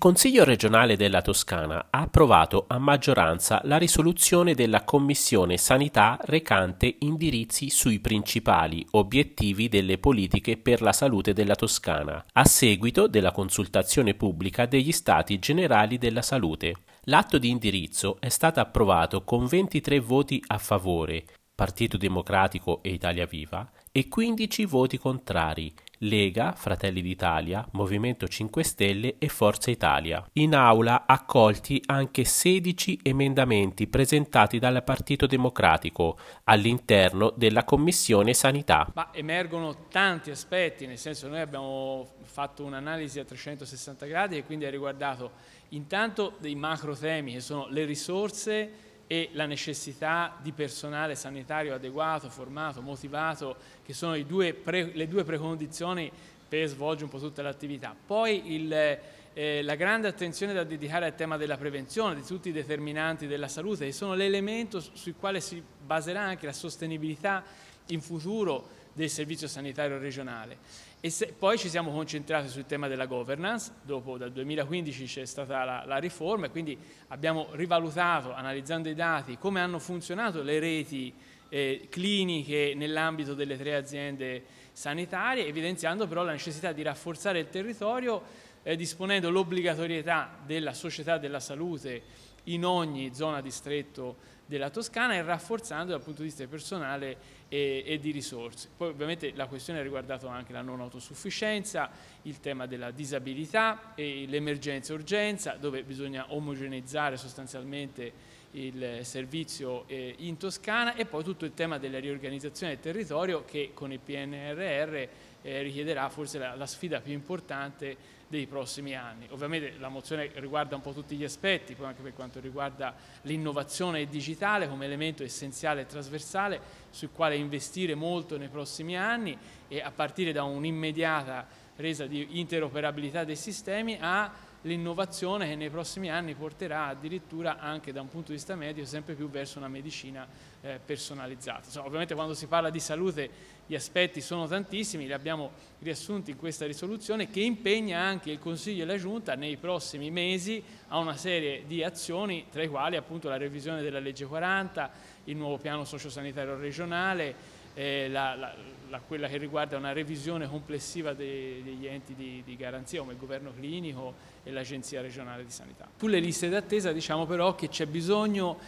Consiglio regionale della Toscana ha approvato a maggioranza la risoluzione della Commissione Sanità recante indirizzi sui principali obiettivi delle politiche per la salute della Toscana, a seguito della consultazione pubblica degli Stati generali della salute. L'atto di indirizzo è stato approvato con 23 voti a favore, Partito Democratico e Italia Viva, e 15 voti contrari, Lega, Fratelli d'Italia, Movimento 5 Stelle e Forza Italia. In aula accolti anche 16 emendamenti presentati dal Partito Democratico all'interno della Commissione Sanità. Ma emergono tanti aspetti, nel senso noi abbiamo fatto un'analisi a 360 gradi e quindi ha riguardato intanto dei macro temi che sono le risorse e la necessità di personale sanitario adeguato, formato, motivato, che sono due pre, le due precondizioni per svolgere un po' tutta l'attività. Poi il, eh, la grande attenzione da dedicare al tema della prevenzione, di tutti i determinanti della salute, che sono l'elemento sul quale si baserà anche la sostenibilità in futuro del servizio sanitario regionale. E se, poi ci siamo concentrati sul tema della governance, dopo dal 2015 c'è stata la, la riforma e quindi abbiamo rivalutato, analizzando i dati, come hanno funzionato le reti eh, cliniche nell'ambito delle tre aziende sanitarie, evidenziando però la necessità di rafforzare il territorio eh, disponendo l'obbligatorietà della società della salute in ogni zona distretto della Toscana e rafforzando dal punto di vista personale e, e, di risorse. Poi ovviamente la questione ha riguardato anche la non autosufficienza, il tema della disabilità e l'emergenza-urgenza, dove bisogna omogeneizzare sostanzialmente il servizio eh, in Toscana e poi tutto il tema della riorganizzazione del territorio che con il PNRR eh, richiederà forse la, la, sfida più importante dei prossimi anni. Ovviamente la mozione riguarda un po' tutti gli aspetti, poi anche per quanto riguarda l'innovazione digitale come elemento essenziale e trasversale sul quale investire molto nei prossimi anni e a partire da un'immediata resa di interoperabilità dei sistemi a l'innovazione che nei prossimi anni porterà addirittura anche da un punto di vista medio sempre più verso una medicina eh, personalizzate. Insomma, ovviamente quando si parla di salute gli aspetti sono tantissimi, li abbiamo riassunti in questa risoluzione che impegna anche il Consiglio e la Giunta nei prossimi mesi a una serie di azioni, tra i quali appunto la revisione della legge 40, il nuovo piano sociosanitario regionale, eh, la, la, la, quella che riguarda una revisione complessiva de, degli enti di, di, garanzia come il governo clinico e l'Agenzia regionale di sanità. Sulle liste d'attesa diciamo però che c'è bisogno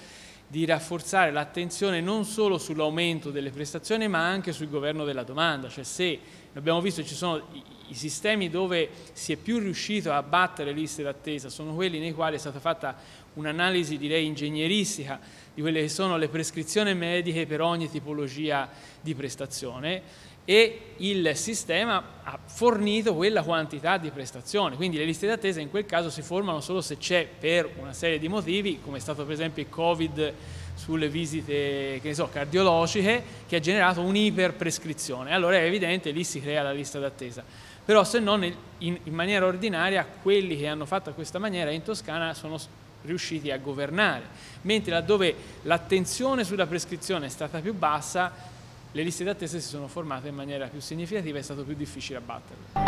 di rafforzare l'attenzione non solo sull'aumento delle prestazioni ma anche sul governo della domanda, cioè se abbiamo visto ci sono i sistemi dove si è più riuscito a battere liste d'attesa sono quelli nei quali è stata fatta un'analisi direi ingegneristica di quelle che sono le prescrizioni mediche per ogni tipologia di prestazione e il sistema ha fornito quella quantità di prestazioni, quindi le liste d'attesa in quel caso si formano solo se c'è per una serie di motivi, come è stato per esempio il Covid sulle visite che so, cardiologiche, che ha generato un'iperprescrizione, allora è evidente lì si crea la lista d'attesa. Però se non in, in maniera ordinaria quelli che hanno fatto a questa maniera in Toscana sono riusciti a governare, mentre laddove l'attenzione sulla prescrizione è stata più bassa le liste d'attesa si sono formate in maniera più significativa e è stato più difficile abbatterle.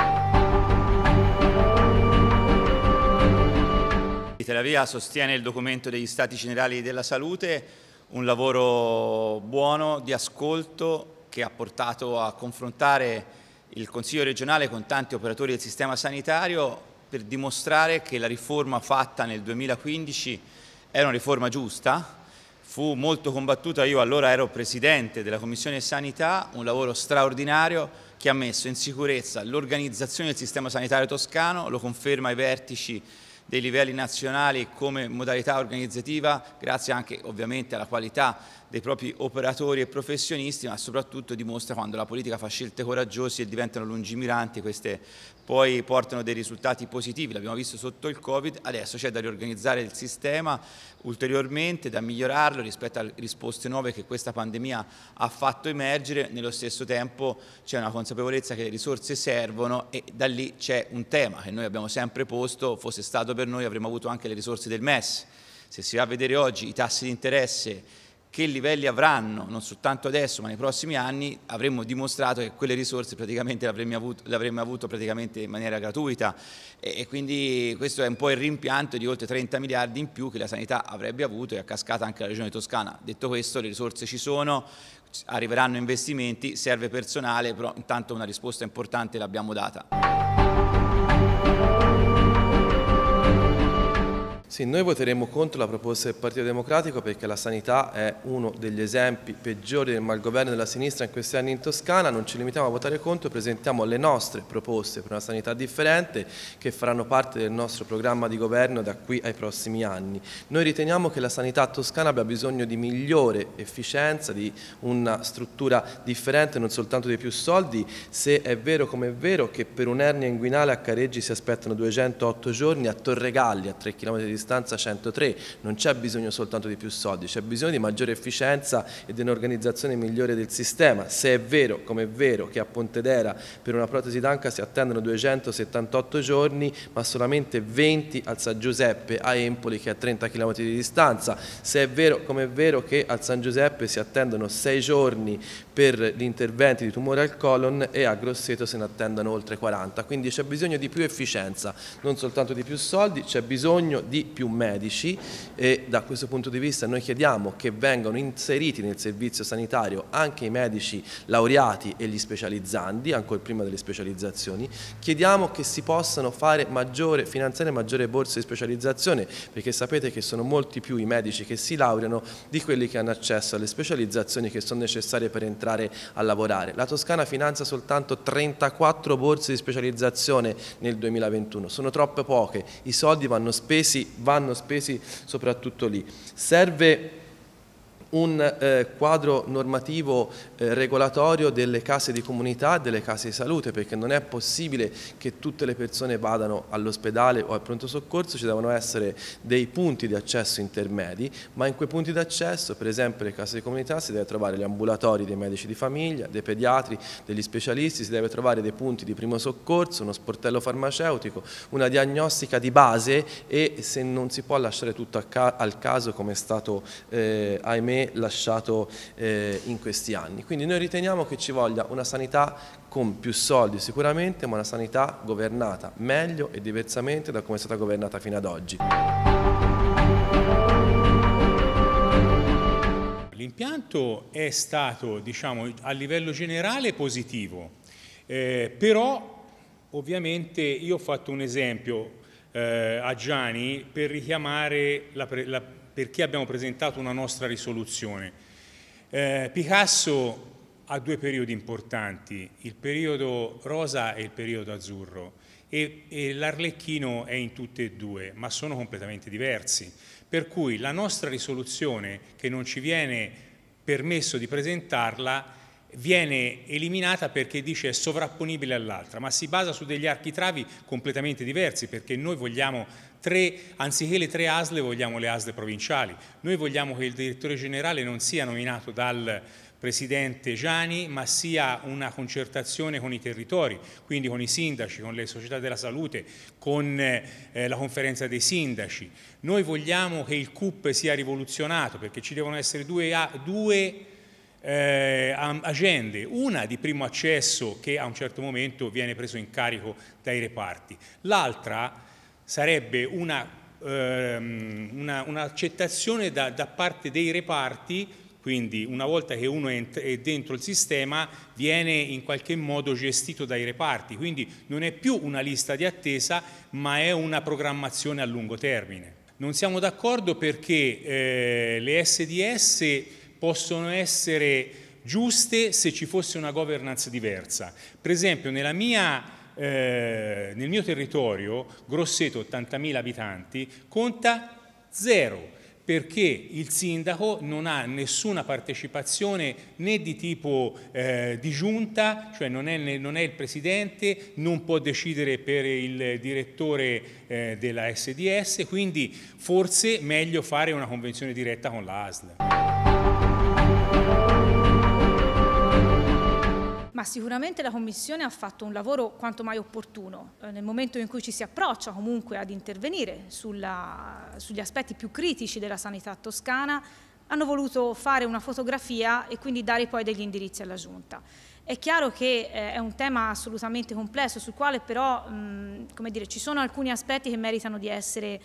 Italia sostiene il documento degli Stati Generali della Salute, un lavoro buono di ascolto che ha portato a confrontare il Consiglio regionale con tanti operatori del sistema sanitario per dimostrare che la riforma fatta nel 2015 era una riforma giusta, fu molto combattuta, io allora ero presidente della Commissione Sanità, un lavoro straordinario che ha messo in sicurezza l'organizzazione del sistema sanitario toscano, lo conferma ai vertici dei livelli nazionali come modalità organizzativa, grazie anche ovviamente alla qualità dei propri operatori e professionisti, ma soprattutto dimostra quando la politica fa scelte coraggiose e diventano lungimiranti queste poi portano dei risultati positivi, l'abbiamo visto sotto il Covid, adesso c'è da riorganizzare il sistema ulteriormente, da migliorarlo rispetto alle risposte nuove che questa pandemia ha fatto emergere, nello stesso tempo c'è una consapevolezza che le risorse servono e da lì c'è un tema che noi abbiamo sempre posto, fosse stato per noi avremmo avuto anche le risorse del MES. Se si va a vedere oggi i tassi di interesse che livelli avranno, non soltanto adesso ma nei prossimi anni, avremmo dimostrato che quelle risorse praticamente le avremmo avuto, l'avremmo avuto praticamente in maniera gratuita e, e, quindi questo è un po' il rimpianto di oltre 30 miliardi in più che la sanità avrebbe avuto e a cascata anche la regione toscana. Detto questo le risorse ci sono, arriveranno investimenti, serve personale, però intanto una risposta importante l'abbiamo data. Sì, noi voteremo contro la proposta del Partito Democratico perché la sanità è uno degli esempi peggiori del malgoverno della sinistra in questi anni in Toscana, non ci limitiamo a votare contro, presentiamo le nostre proposte per una sanità differente che faranno parte del nostro programma di governo da qui ai prossimi anni. Noi riteniamo che la sanità toscana abbia bisogno di migliore efficienza, di una struttura differente, non soltanto di più soldi, se è vero come è vero che per un'ernia inguinale a Careggi si aspettano 208 giorni, a Torregalli a 3 km di distanza distanza 103, non c'è bisogno soltanto di più soldi, c'è bisogno di maggiore efficienza e di un'organizzazione migliore del sistema. Se è vero, come è vero, che a Pontedera per una protesi d'anca si attendono 278 giorni, ma solamente 20 al San Giuseppe a Empoli che è a 30 km di distanza. Se è vero, come è vero, che al San Giuseppe si attendono 6 giorni per gli interventi di tumore al colon e a Grosseto se ne attendono oltre 40, quindi c'è bisogno di più efficienza, non soltanto di più soldi, c'è bisogno di più medici e da questo punto di vista noi chiediamo che vengano inseriti nel servizio sanitario anche i medici laureati e gli specializzandi, ancora prima delle specializzazioni, chiediamo che si possano fare maggiore, finanziare maggiore borse di specializzazione perché sapete che sono molti più i medici che si laureano di quelli che hanno accesso alle specializzazioni che sono necessarie per entrare entrare a lavorare. La Toscana finanzia soltanto 34 borse di specializzazione nel 2021, sono troppe poche, i soldi vanno spesi, vanno spesi soprattutto lì. Serve un eh, quadro normativo eh, regolatorio delle case di comunità, delle case di salute, perché non è possibile che tutte le persone vadano all'ospedale o al pronto soccorso, ci devono essere dei punti di accesso intermedi, ma in quei punti di accesso, per esempio le case di comunità, si deve trovare gli ambulatori dei medici di famiglia, dei pediatri, degli specialisti, si deve trovare dei punti di primo soccorso, uno sportello farmaceutico, una diagnostica di base e se non si può lasciare tutto ca al caso come è stato, eh, ahimè, lasciato eh, in questi anni. Quindi noi riteniamo che ci voglia una sanità con più soldi sicuramente, ma una sanità governata meglio e diversamente da come è stata governata fino ad oggi. L'impianto è stato diciamo, a livello generale positivo, eh, però ovviamente io ho fatto un esempio eh, a Gianni per richiamare la, la, perché abbiamo presentato una nostra risoluzione. Eh, Picasso ha due periodi importanti, il periodo rosa e il periodo azzurro e, e l'Arlecchino è in tutte e due, ma sono completamente diversi. Per cui la nostra risoluzione, che non ci viene permesso di presentarla, viene eliminata perché dice è sovrapponibile all'altra, ma si basa su degli architravi completamente diversi perché noi vogliamo Tre, anziché le tre ASLE vogliamo le ASLE provinciali. Noi vogliamo che il direttore generale non sia nominato dal Presidente Gianni, ma sia una concertazione con i territori, quindi con i sindaci, con le società della salute, con eh, la conferenza dei sindaci. Noi vogliamo che il CUP sia rivoluzionato perché ci devono essere due, due eh, agende, una di primo accesso che a un certo momento viene preso in carico dai reparti, l'altra sarebbe un'accettazione ehm, una, un da, da, parte dei reparti, quindi una volta che uno è, è, dentro il sistema viene in qualche modo gestito dai reparti, quindi non è più una lista di attesa ma è una programmazione a lungo termine. Non siamo d'accordo perché eh, le SDS possono essere giuste se ci fosse una governance diversa. Per esempio nella mia eh, nel mio territorio, Grosseto 80.000 abitanti, conta zero perché il sindaco non ha nessuna partecipazione né di tipo eh, di giunta, cioè non è, non è, il presidente, non può decidere per il direttore eh, della SDS, quindi forse meglio fare una convenzione diretta con l'ASL. ma sicuramente la Commissione ha fatto un lavoro quanto mai opportuno eh, nel momento in cui ci si approccia comunque ad intervenire sulla, sugli aspetti più critici della sanità toscana hanno voluto fare una fotografia e quindi dare poi degli indirizzi alla Giunta. È chiaro che eh, è un tema assolutamente complesso sul quale però mh, mm, dire, ci sono alcuni aspetti che meritano di essere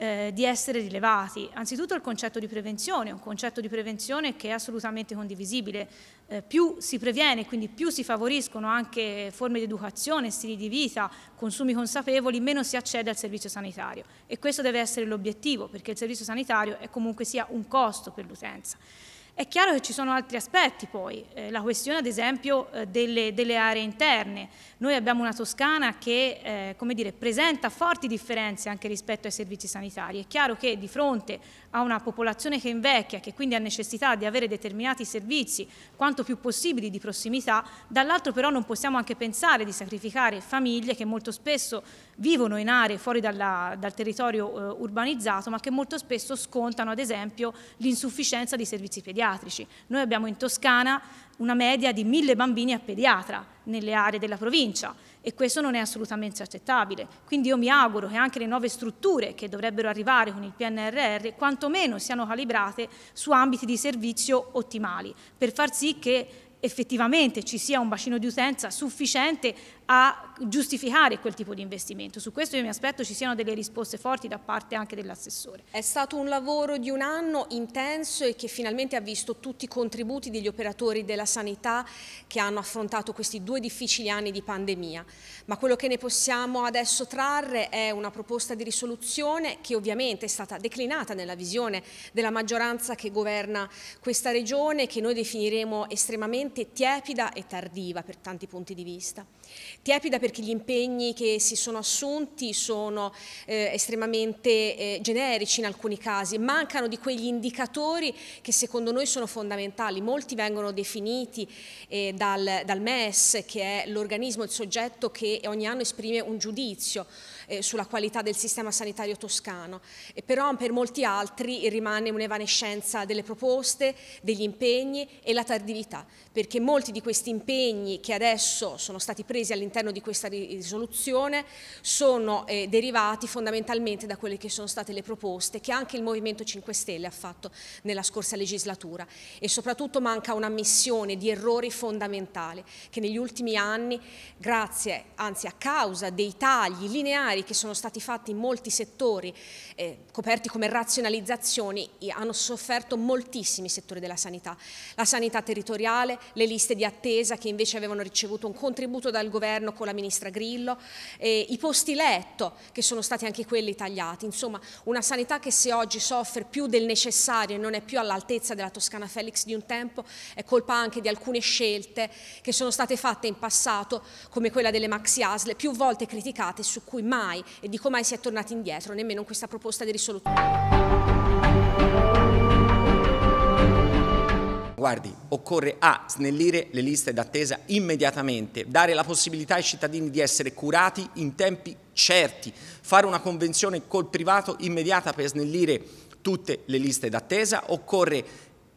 eh, di essere rilevati. Anzitutto il concetto di prevenzione, un concetto di prevenzione che è assolutamente condivisibile. Eh, più si previene, quindi più si favoriscono anche forme di educazione, stili di vita, consumi consapevoli, meno si accede al servizio sanitario. E questo deve essere l'obiettivo, perché il servizio sanitario è comunque sia un costo per l'utenza. È chiaro che ci sono altri aspetti poi, eh, la questione ad esempio eh, delle, delle, aree interne. Noi abbiamo una Toscana che eh, dire, presenta forti differenze anche rispetto ai servizi sanitari. È chiaro che di fronte a una popolazione che invecchia, che quindi ha necessità di avere determinati servizi quanto più possibili di prossimità, dall'altro però non possiamo anche pensare di sacrificare famiglie che molto spesso vivono in aree fuori dalla, dal territorio eh, urbanizzato ma che molto spesso scontano ad esempio l'insufficienza di servizi pediatrici pediatrici. Noi abbiamo in Toscana una media di mille bambini a pediatra nelle aree della provincia e questo non è assolutamente accettabile. Quindi io mi auguro che anche le nuove strutture che dovrebbero arrivare con il PNRR quantomeno siano calibrate su ambiti di servizio ottimali per far sì che effettivamente ci sia un bacino di utenza sufficiente a giustificare quel tipo di investimento. Su questo io mi aspetto ci siano delle risposte forti da parte anche dell'assessore. È stato un lavoro di un anno intenso e che finalmente ha visto tutti i contributi degli operatori della sanità che hanno affrontato questi due difficili anni di pandemia. Ma quello che ne possiamo adesso trarre è una proposta di risoluzione che ovviamente è stata declinata nella visione della maggioranza che governa questa regione che noi definiremo estremamente tiepida e tardiva per tanti punti di vista Tiepida perché gli impegni che si sono assunti sono eh, estremamente eh, generici in alcuni casi, mancano di quegli indicatori che secondo noi sono fondamentali, molti vengono definiti eh, dal, dal MES che è l'organismo, il soggetto che ogni anno esprime un giudizio eh, sulla qualità del sistema sanitario toscano, e però per molti altri rimane un'evanescenza delle proposte, degli impegni e la tardività, perché molti di questi impegni che adesso sono stati presi all'interno di questa risoluzione sono eh, derivati fondamentalmente da quelle che sono state le proposte che anche il Movimento 5 Stelle ha fatto nella scorsa legislatura e soprattutto manca una missione di errori fondamentali che negli ultimi anni, grazie, anzi a causa dei tagli lineari vari che sono stati fatti in molti settori eh, coperti come razionalizzazioni hanno sofferto moltissimi settori della sanità. La sanità territoriale, le liste di attesa che invece avevano ricevuto un contributo dal governo con la ministra Grillo, eh, i posti letto che sono stati anche quelli tagliati. Insomma una sanità che se oggi soffre più del necessario e non è più all'altezza della Toscana Felix di un tempo è colpa anche di alcune scelte che sono state fatte in passato come quella delle maxi asle più volte criticate su cui mai mai e dico mai si è tornati indietro, nemmeno in questa proposta di risoluzione. Guardi, occorre A. snellire le liste d'attesa immediatamente, dare la possibilità ai cittadini di essere curati in tempi certi, fare una convenzione col privato immediata per snellire tutte le liste d'attesa, occorre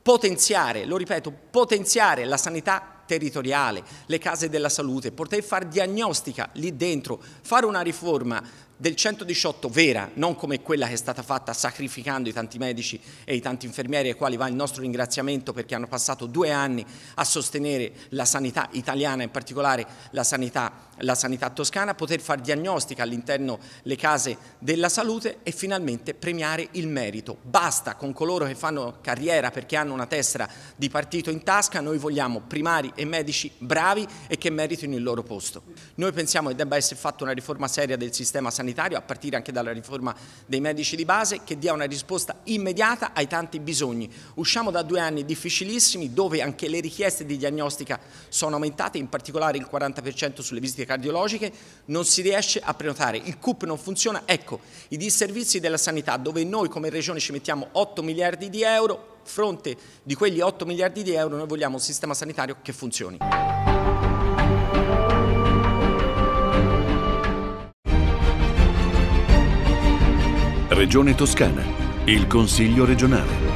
potenziare, lo ripeto, potenziare la sanità territoriale, le case della salute, poter fare diagnostica lì dentro, fare una riforma del 118 vera, non come quella che è stata fatta sacrificando i tanti medici e i tanti infermieri ai quali va il nostro ringraziamento perché hanno passato due anni a sostenere la sanità italiana, in particolare la sanità la sanità toscana, poter fare diagnostica all'interno delle case della salute e finalmente premiare il merito. Basta con coloro che fanno carriera perché hanno una tessera di partito in tasca, noi vogliamo primari e medici bravi e che meritino il loro posto. Noi pensiamo che debba essere fatta una riforma seria del sistema sanitario, a partire anche dalla riforma dei medici di base, che dia una risposta immediata ai tanti bisogni. Usciamo da due anni difficilissimi dove anche le richieste di diagnostica sono aumentate, in particolare il 40% sulle visite critiche cardiologiche, non si riesce a prenotare, il CUP non funziona, ecco, i disservizi della sanità dove noi come regione ci mettiamo 8 miliardi di euro, fronte di quegli 8 miliardi di euro noi vogliamo un sistema sanitario che funzioni. Regione Toscana, il Consiglio regionale.